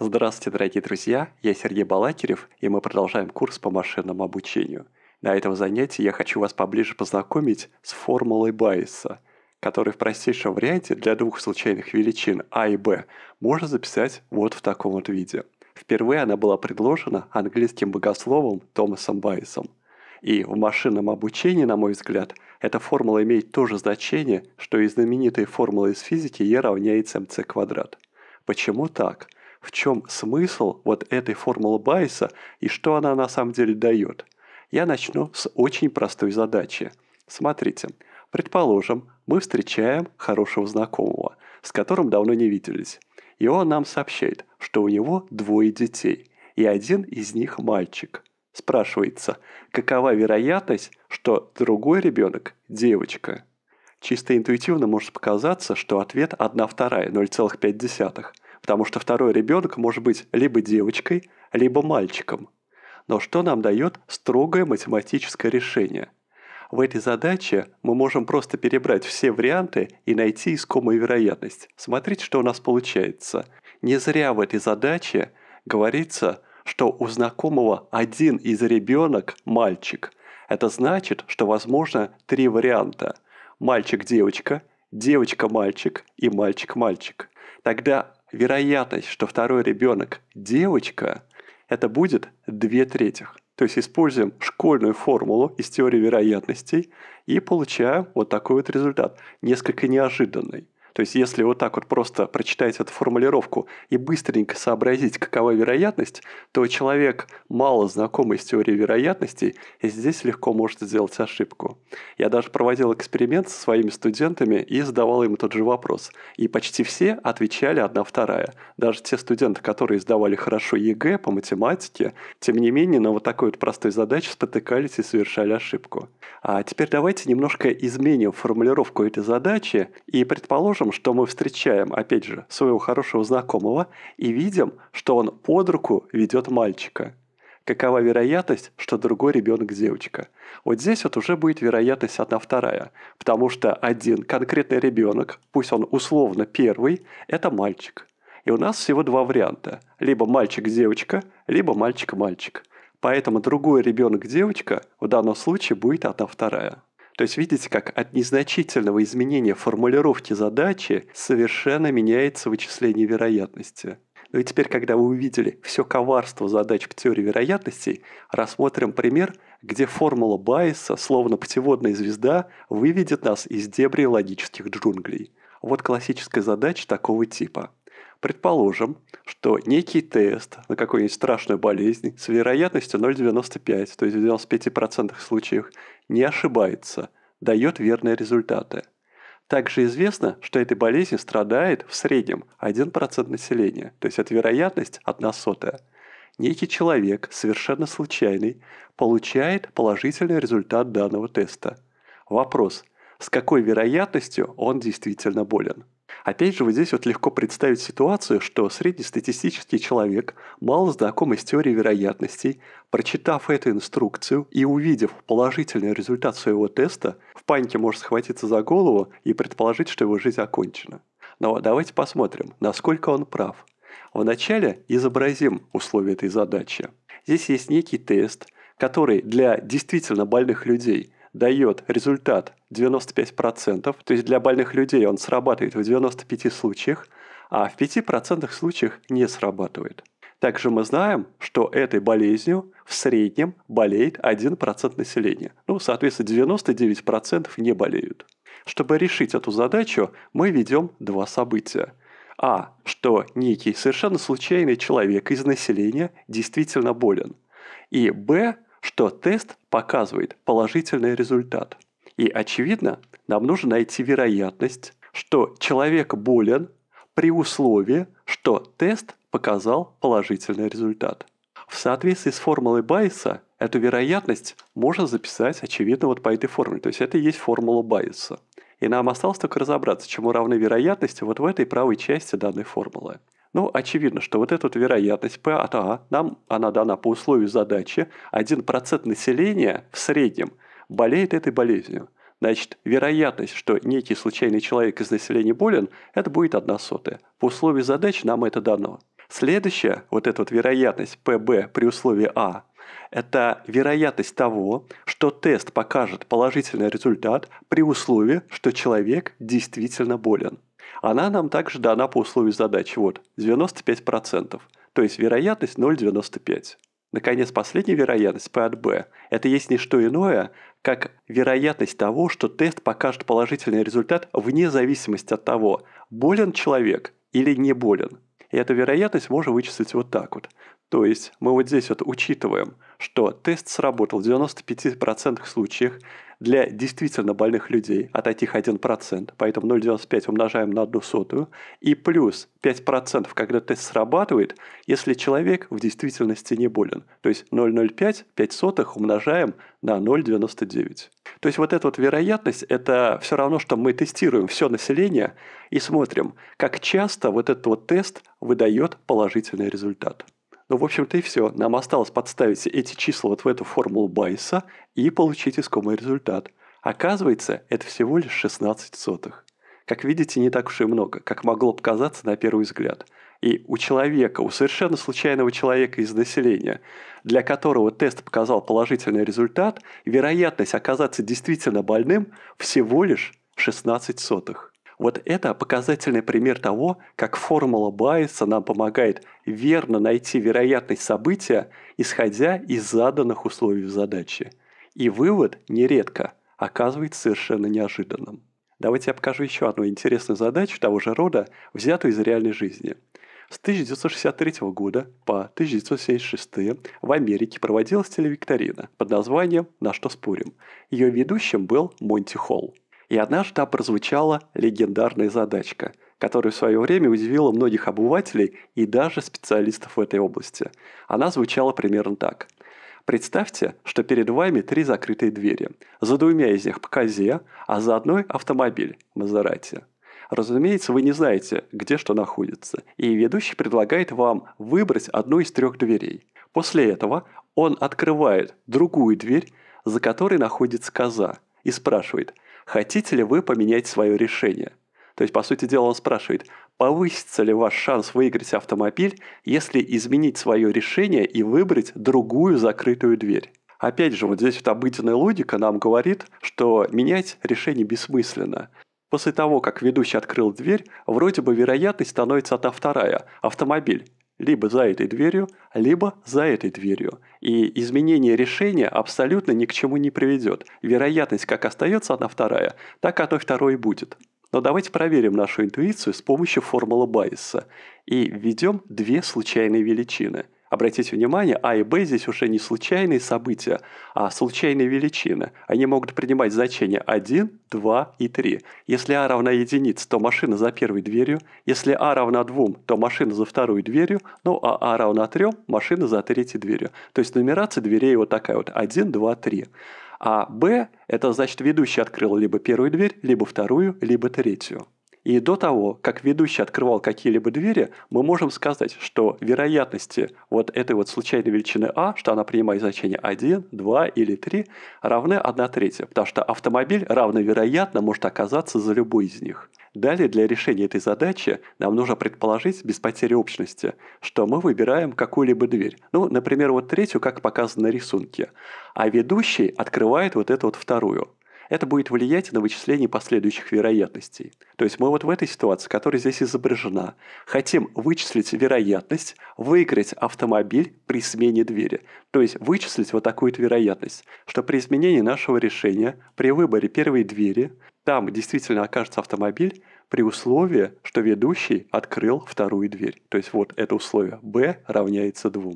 Здравствуйте, дорогие друзья! Я Сергей Балакирев, и мы продолжаем курс по машинному обучению. На этом занятии я хочу вас поближе познакомить с формулой Байеса, который в простейшем варианте для двух случайных величин А и Б можно записать вот в таком вот виде. Впервые она была предложена английским богословом Томасом Байесом. И в машинном обучении, на мой взгляд, эта формула имеет то же значение, что и знаменитая формула из физики Е равняется МЦ квадрат. Почему так? в чем смысл вот этой формулы Байса и что она на самом деле дает. Я начну с очень простой задачи. Смотрите, предположим, мы встречаем хорошего знакомого, с которым давно не виделись. И он нам сообщает, что у него двое детей, и один из них мальчик. Спрашивается, какова вероятность, что другой ребенок – девочка? Чисто интуитивно может показаться, что ответ 1 вторая, 0,5 потому что второй ребенок может быть либо девочкой, либо мальчиком. Но что нам дает строгое математическое решение? В этой задаче мы можем просто перебрать все варианты и найти искомую вероятность. Смотрите, что у нас получается. Не зря в этой задаче говорится, что у знакомого один из ребенок – мальчик. Это значит, что возможно три варианта – мальчик-девочка, девочка-мальчик и мальчик-мальчик. Тогда вероятность, что второй ребенок девочка, это будет 2 трети. То есть используем школьную формулу из теории вероятностей и получаем вот такой вот результат, несколько неожиданный. То есть, если вот так вот просто прочитать эту формулировку и быстренько сообразить, какова вероятность, то человек, мало знакомый с теорией вероятностей, и здесь легко может сделать ошибку. Я даже проводил эксперимент со своими студентами и задавал им тот же вопрос. И почти все отвечали одна вторая. Даже те студенты, которые сдавали хорошо ЕГЭ по математике, тем не менее на вот такой вот простой задаче спотыкались и совершали ошибку. А теперь давайте немножко изменим формулировку этой задачи и предположим, том, что мы встречаем, опять же, своего хорошего знакомого и видим, что он под руку ведет мальчика. Какова вероятность, что другой ребенок девочка? Вот здесь вот уже будет вероятность одна вторая, потому что один конкретный ребенок, пусть он условно первый, это мальчик. И у нас всего два варианта. Либо мальчик-девочка, либо мальчик-мальчик. Поэтому другой ребенок-девочка в данном случае будет одна вторая. То есть видите, как от незначительного изменения формулировки задачи совершенно меняется вычисление вероятности. Ну и теперь, когда вы увидели все коварство задач по теории вероятностей, рассмотрим пример, где формула Байеса, словно путеводная звезда, выведет нас из дебри логических джунглей. Вот классическая задача такого типа – Предположим, что некий тест на какую-нибудь страшную болезнь с вероятностью 0,95, то есть в 95% случаев, не ошибается, дает верные результаты. Также известно, что этой болезни страдает в среднем 1% населения, то есть от вероятность 1 сотая. Некий человек, совершенно случайный, получает положительный результат данного теста. Вопрос, с какой вероятностью он действительно болен? Опять же, вот здесь вот легко представить ситуацию, что среднестатистический человек, мало знакомый с теорией вероятностей, прочитав эту инструкцию и увидев положительный результат своего теста, в панике может схватиться за голову и предположить, что его жизнь окончена. Но ну а давайте посмотрим, насколько он прав. Вначале изобразим условия этой задачи. Здесь есть некий тест, который для действительно больных людей – дает результат 95%, то есть для больных людей он срабатывает в 95 случаях, а в 5% случаях не срабатывает. Также мы знаем, что этой болезнью в среднем болеет 1% населения. Ну, соответственно, 99% не болеют. Чтобы решить эту задачу, мы ведем два события. А. Что некий совершенно случайный человек из населения действительно болен. И Б что тест показывает положительный результат. И очевидно, нам нужно найти вероятность, что человек болен при условии, что тест показал положительный результат. В соответствии с формулой Байеса эту вероятность можно записать, очевидно, вот по этой формуле. То есть это и есть формула Байеса. И нам осталось только разобраться, чему равны вероятности вот в этой правой части данной формулы. Ну, очевидно, что вот эта вероятность P A, а, нам она дана по условию задачи, 1% населения в среднем болеет этой болезнью. Значит, вероятность, что некий случайный человек из населения болен, это будет одна сотая. По условию задачи нам это дано. Следующая, вот эта вот вероятность ПБ при условии А, это вероятность того, что тест покажет положительный результат при условии, что человек действительно болен. Она нам также дана по условию задачи. Вот, 95%. То есть вероятность 0,95. Наконец, последняя вероятность, P от B, это есть не что иное, как вероятность того, что тест покажет положительный результат вне зависимости от того, болен человек или не болен. И эту вероятность можно вычислить вот так вот. То есть мы вот здесь вот учитываем, что тест сработал в 95% случаях, для действительно больных людей отойти 1%, поэтому 0,95 умножаем на 1 сотую, и плюс 5%, когда тест срабатывает, если человек в действительности не болен. То есть 0,05, 5 сотых умножаем на 0,99. То есть вот эта вот вероятность, это все равно, что мы тестируем все население и смотрим, как часто вот этот вот тест выдает положительный результат. Ну, в общем-то и все. Нам осталось подставить эти числа вот в эту формулу Байса и получить искомый результат. Оказывается, это всего лишь 16 сотых. Как видите, не так уж и много, как могло показаться на первый взгляд. И у человека, у совершенно случайного человека из населения, для которого тест показал положительный результат, вероятность оказаться действительно больным всего лишь 16 сотых. Вот это показательный пример того, как формула Байеса нам помогает верно найти вероятность события, исходя из заданных условий задачи. И вывод нередко оказывается совершенно неожиданным. Давайте я покажу еще одну интересную задачу того же рода, взятую из реальной жизни. С 1963 года по 1976 в Америке проводилась телевикторина под названием «На что спорим». Ее ведущим был Монти Холл. И однажды прозвучала легендарная задачка, которая в свое время удивила многих обывателей и даже специалистов в этой области. Она звучала примерно так. Представьте, что перед вами три закрытые двери. За двумя из них ПКЗ, а за одной автомобиль Мазерати. Разумеется, вы не знаете, где что находится, и ведущий предлагает вам выбрать одну из трех дверей. После этого он открывает другую дверь, за которой находится коза, и спрашивает – хотите ли вы поменять свое решение. То есть, по сути дела, он спрашивает, повысится ли ваш шанс выиграть автомобиль, если изменить свое решение и выбрать другую закрытую дверь. Опять же, вот здесь вот обыденная логика нам говорит, что менять решение бессмысленно. После того, как ведущий открыл дверь, вроде бы вероятность становится одна вторая – автомобиль либо за этой дверью, либо за этой дверью. И изменение решения абсолютно ни к чему не приведет. Вероятность как остается одна вторая, так оно второе и будет. Но давайте проверим нашу интуицию с помощью формулы Байеса и введем две случайные величины – Обратите внимание, А и Б здесь уже не случайные события, а случайные величины. Они могут принимать значения 1, 2 и 3. Если А равна единице, то машина за первой дверью. Если А равна 2, то машина за второй дверью. Ну а А равна 3, машина за третьей дверью. То есть нумерация дверей вот такая вот 1, 2, 3. А Б – это значит ведущий открыл либо первую дверь, либо вторую, либо третью. И до того, как ведущий открывал какие-либо двери, мы можем сказать, что вероятности вот этой вот случайной величины А, что она принимает значение 1, 2 или 3, равны 1 третья, потому что автомобиль равновероятно может оказаться за любой из них. Далее для решения этой задачи нам нужно предположить, без потери общности, что мы выбираем какую-либо дверь. Ну, например, вот третью, как показано на рисунке. А ведущий открывает вот эту вот вторую это будет влиять на вычисление последующих вероятностей. То есть мы вот в этой ситуации, которая здесь изображена, хотим вычислить вероятность выиграть автомобиль при смене двери. То есть вычислить вот такую вероятность, что при изменении нашего решения, при выборе первой двери, там действительно окажется автомобиль, при условии, что ведущий открыл вторую дверь. То есть вот это условие B равняется 2.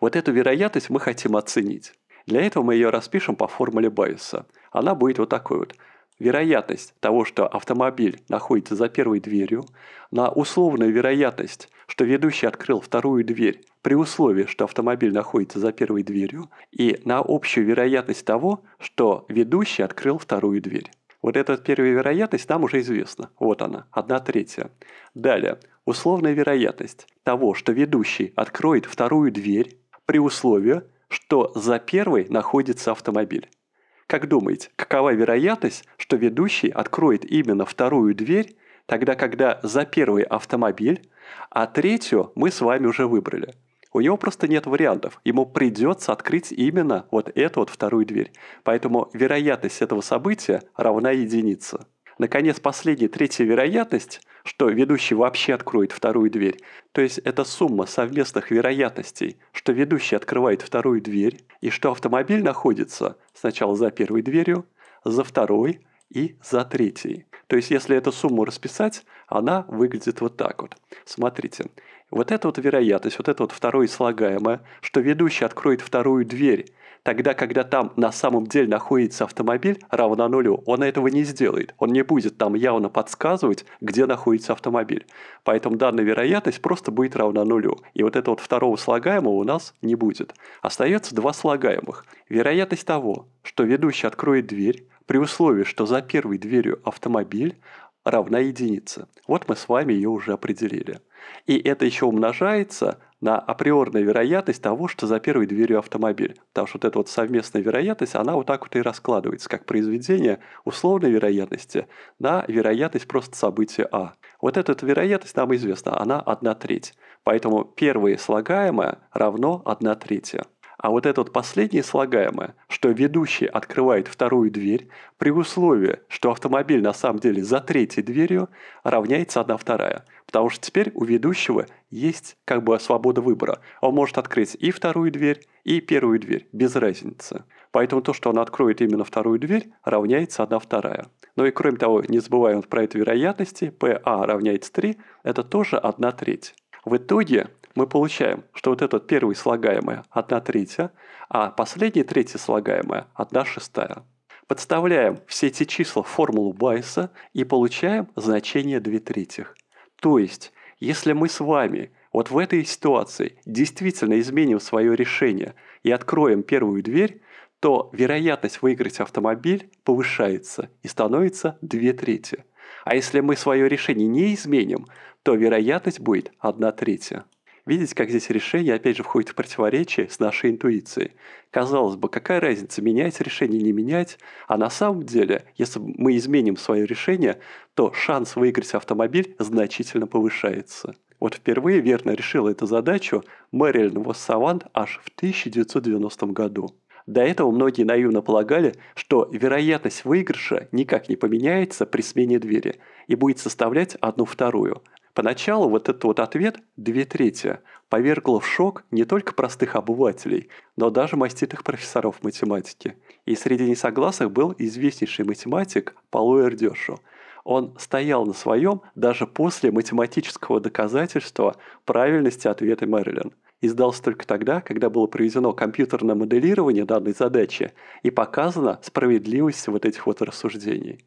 Вот эту вероятность мы хотим оценить. Для этого мы ее распишем по формуле Байеса – она будет вот такой вот. Вероятность того, что автомобиль находится за первой дверью, на условную вероятность, что ведущий открыл вторую дверь при условии, что автомобиль находится за первой дверью, и на общую вероятность того, что ведущий открыл вторую дверь. Вот эта первая вероятность нам уже известна. Вот она, одна третья. Далее, условная вероятность того, что ведущий откроет вторую дверь при условии, что за первой находится автомобиль. Как думаете, какова вероятность, что ведущий откроет именно вторую дверь, тогда когда за первый автомобиль, а третью мы с вами уже выбрали? У него просто нет вариантов. Ему придется открыть именно вот эту вот вторую дверь. Поэтому вероятность этого события равна единице. Наконец, последняя третья вероятность что ведущий вообще откроет вторую дверь. То есть это сумма совместных вероятностей, что ведущий открывает вторую дверь и что автомобиль находится сначала за первой дверью, за второй и за третьей. То есть если эту сумму расписать, она выглядит вот так вот. Смотрите, вот эта вот вероятность, вот это вот второе слагаемое, что ведущий откроет вторую дверь, Тогда, когда там на самом деле находится автомобиль равна нулю, он этого не сделает. Он не будет там явно подсказывать, где находится автомобиль. Поэтому данная вероятность просто будет равна нулю. И вот этого вот второго слагаемого у нас не будет. Остается два слагаемых. Вероятность того, что ведущий откроет дверь, при условии, что за первой дверью автомобиль, равна единице. Вот мы с вами ее уже определили. И это еще умножается на априорную вероятность того, что за первой дверью автомобиль. Потому что вот эта вот совместная вероятность, она вот так вот и раскладывается, как произведение условной вероятности на вероятность просто события А. Вот эта вероятность нам известна, она 1 треть. Поэтому первое слагаемое равно 1 третья. А вот это вот последнее слагаемое, что ведущий открывает вторую дверь при условии, что автомобиль на самом деле за третьей дверью равняется одна вторая. Потому что теперь у ведущего есть как бы свобода выбора. Он может открыть и вторую дверь, и первую дверь, без разницы. Поэтому то, что он откроет именно вторую дверь, равняется одна вторая. Ну и кроме того, не забываем про эту вероятности, PA а равняется 3, это тоже 1 треть. В итоге мы получаем, что вот этот первый слагаемое 1 третья, а последний третий слагаемое 1 шестая. Подставляем все эти числа в формулу Байса и получаем значение 2 третьих. То есть, если мы с вами вот в этой ситуации действительно изменим свое решение и откроем первую дверь, то вероятность выиграть автомобиль повышается и становится 2 трети. А если мы свое решение не изменим, то вероятность будет 1 третья. Видите, как здесь решение, опять же, входит в противоречие с нашей интуицией. Казалось бы, какая разница, менять решение или не менять, а на самом деле, если мы изменим свое решение, то шанс выиграть автомобиль значительно повышается. Вот впервые верно решила эту задачу Мэрилин Воссавант аж в 1990 году. До этого многие наивно полагали, что вероятность выигрыша никак не поменяется при смене двери и будет составлять одну вторую, Поначалу вот этот вот ответ «две трети» повергло в шок не только простых обывателей, но даже маститых профессоров математики. И среди несогласных был известнейший математик Пало Эрдешу. Он стоял на своем даже после математического доказательства правильности ответа Мэрилин. Издался только тогда, когда было проведено компьютерное моделирование данной задачи и показана справедливость вот этих вот рассуждений.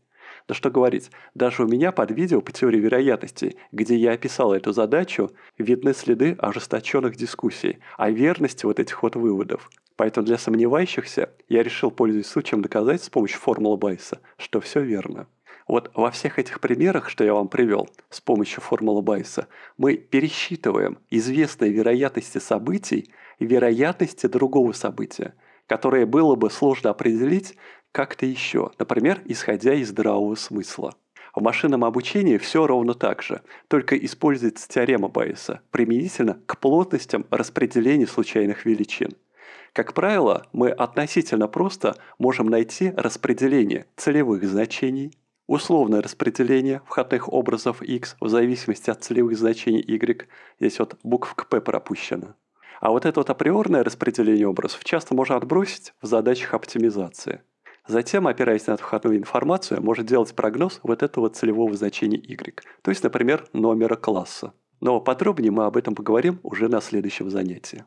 Да что говорить, даже у меня под видео по теории вероятностей, где я описал эту задачу, видны следы ожесточенных дискуссий о верности вот этих вот выводов. Поэтому для сомневающихся я решил, пользуясь случаем, доказать с помощью формулы Байса, что все верно. Вот во всех этих примерах, что я вам привел с помощью формулы Байса, мы пересчитываем известные вероятности событий и вероятности другого события, которое было бы сложно определить как-то еще, например, исходя из здравого смысла. В машинном обучении все ровно так же, только используется теорема Байеса, применительно к плотностям распределения случайных величин. Как правило, мы относительно просто можем найти распределение целевых значений, условное распределение входных образов x в зависимости от целевых значений y, здесь вот буквка p пропущена. А вот это вот априорное распределение образов часто можно отбросить в задачах оптимизации – Затем, опираясь на эту входную информацию, может делать прогноз вот этого целевого значения y, то есть, например, номера класса. Но подробнее мы об этом поговорим уже на следующем занятии.